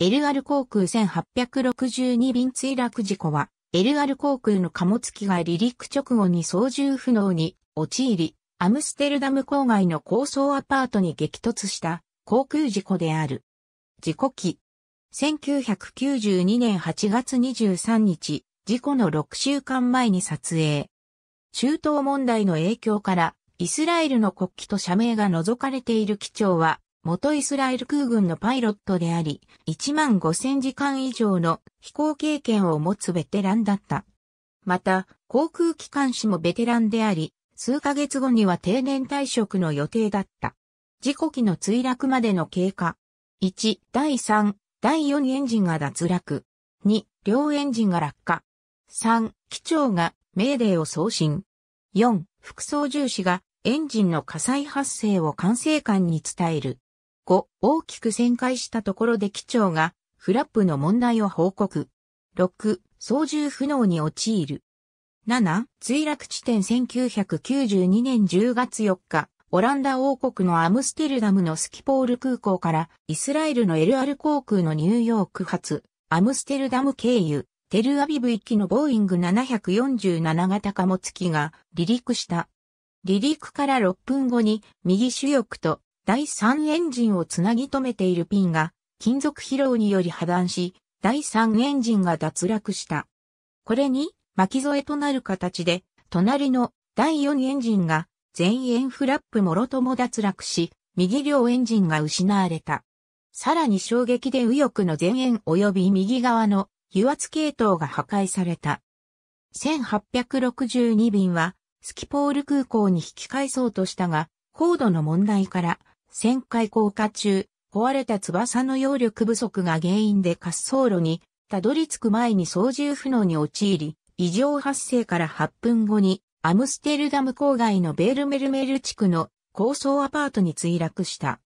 LR 航空1862便墜落事故は、LR 航空の貨物機が離陸直後に操縦不能に陥り、アムステルダム郊外の高層アパートに激突した航空事故である。事故機。1992年8月23日、事故の6週間前に撮影。中東問題の影響から、イスラエルの国旗と社名が除かれている機長は、元イスラエル空軍のパイロットであり、1万5000時間以上の飛行経験を持つベテランだった。また、航空機関士もベテランであり、数ヶ月後には定年退職の予定だった。事故機の墜落までの経過。1、第3、第4エンジンが脱落。2、両エンジンが落下。3、機長が命令を送信。4、副操縦士がエンジンの火災発生を管制官に伝える。5、大きく旋回したところで機長が、フラップの問題を報告。6、操縦不能に陥る。7、墜落地点1992年10月4日、オランダ王国のアムステルダムのスキポール空港からイスラエルのエルアル航空のニューヨーク発、アムステルダム経由、テルアビブ行きのボーイング747型貨物機が離陸した。離陸から6分後に右主翼と第3エンジンをつなぎ止めているピンが金属疲労により破断し、第3エンジンが脱落した。これに巻き添えとなる形で、隣の第4エンジンが前円フラップもろとも脱落し、右両エンジンが失われた。さらに衝撃で右翼の前円及び右側の油圧系統が破壊された。1862便はスキポール空港に引き返そうとしたが、高度の問題から旋回降下中、壊れた翼の揚力不足が原因で滑走路にたどり着く前に操縦不能に陥り、異常発生から8分後にアムステルダム郊外のベールメルメル地区の高層アパートに墜落した。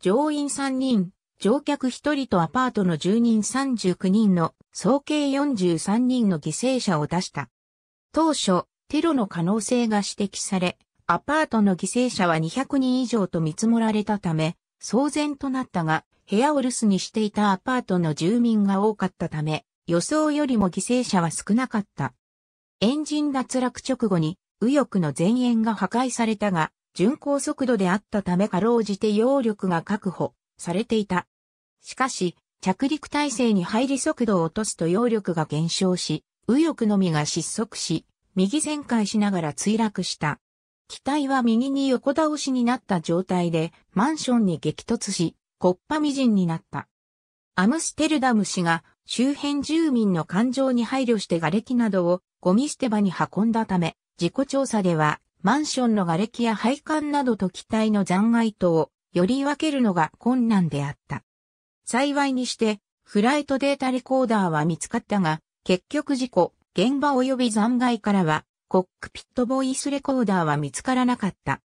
乗員3人、乗客1人とアパートの住人39人の総計43人の犠牲者を出した。当初、テロの可能性が指摘され、アパートの犠牲者は200人以上と見積もられたため、騒然となったが、部屋を留守にしていたアパートの住民が多かったため、予想よりも犠牲者は少なかった。エンジン脱落直後に右翼の前縁が破壊されたが、巡航速度であったためかろうじて揚力が確保されていた。しかし、着陸体制に入り速度を落とすと揚力が減少し、右翼のみが失速し、右旋回しながら墜落した。機体は右に横倒しになった状態でマンションに激突し、コッパみじんになった。アムステルダム氏が周辺住民の感情に配慮して瓦礫などをゴミ捨て場に運んだため、事故調査ではマンションの瓦礫や配管などと機体の残骸等をより分けるのが困難であった。幸いにして、フライトデータレコーダーは見つかったが、結局事故、現場及び残骸からはコックピットボイスレコーダーは見つからなかった。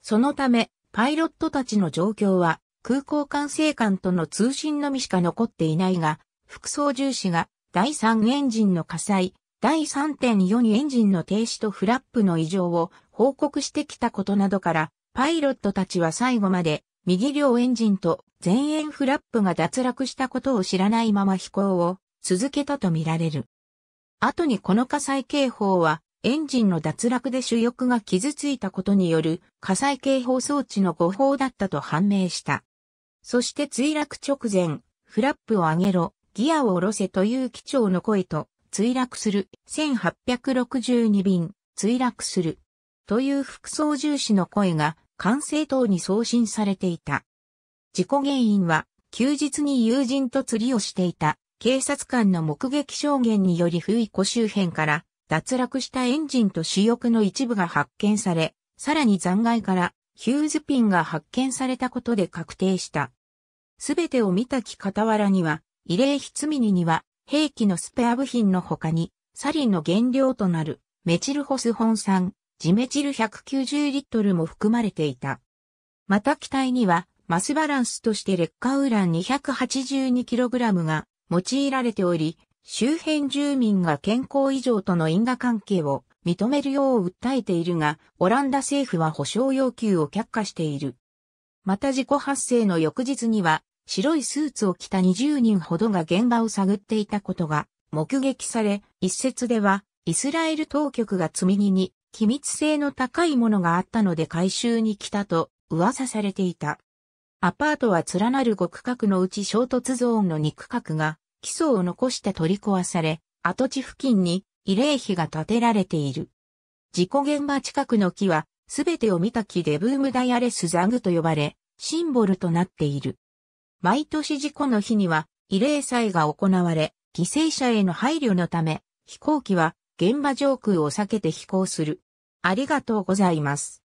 そのため、パイロットたちの状況は、空港管制官との通信のみしか残っていないが、副操縦士が第3エンジンの火災、第3.4エンジンの停止とフラップの異常を報告してきたことなどから、パイロットたちは最後まで右両エンジンと前円フラップが脱落したことを知らないまま飛行を続けたとみられる。後にこの火災警報はエンジンの脱落で主翼が傷ついたことによる火災警報装置の誤報だったと判明した。そして墜落直前、フラップを上げろ、ギアを下ろせという機長の声と、墜落する、1862便、墜落する、という副操縦士の声が管制塔に送信されていた。事故原因は、休日に友人と釣りをしていた警察官の目撃証言により不意コ周辺から脱落したエンジンと主翼の一部が発見され、さらに残骸からヒューズピンが発見されたことで確定した。すべてを見たき傍らには、慰霊碑積にには、兵器のスペア部品の他に、サリンの原料となるメチルホスホン酸、ジメチル190リットルも含まれていた。また機体には、マスバランスとして劣化ウラン 282kg が用いられており、周辺住民が健康異常との因果関係を認めるよう訴えているが、オランダ政府は保障要求を却下している。また事故発生の翌日には、白いスーツを着た20人ほどが現場を探っていたことが目撃され、一説では、イスラエル当局が積み荷に機密性の高いものがあったので回収に来たと噂されていた。アパートは連なる5区画のうち衝突ゾーンの2区画が基礎を残して取り壊され、跡地付近に慰霊碑が建てられている。事故現場近くの木は、すべてを見た木でブームダイアレスザグと呼ばれ、シンボルとなっている。毎年事故の日には、慰霊祭が行われ、犠牲者への配慮のため、飛行機は現場上空を避けて飛行する。ありがとうございます。